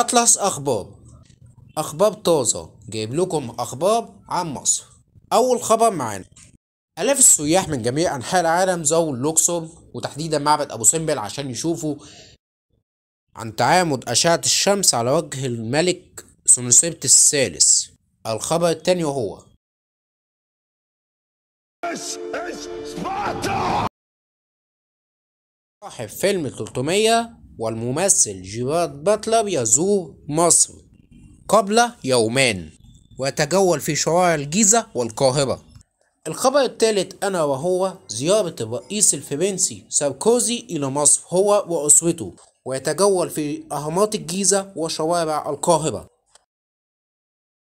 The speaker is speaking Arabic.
أطلس أخبار أخبار طازة جايب لكم أخبار عن مصر أول خبر معانا آلاف السياح من جميع أنحاء العالم زاروا اللوكسور وتحديدا معبد أبو سمبل عشان يشوفوا عن تعامد أشعة الشمس على وجه الملك سونوسيبت الثالث الخبر التاني وهو صاحب فيلم 300 والممثل جيرارد باتلر يزور مصر قبل يومين ويتجول في شوارع الجيزة والقاهرة الخبر الثالث أنا وهو زيارة الرئيس الفرنسي ساركوزي إلى مصر هو وأسرته ويتجول في أهرامات الجيزة وشوارع القاهرة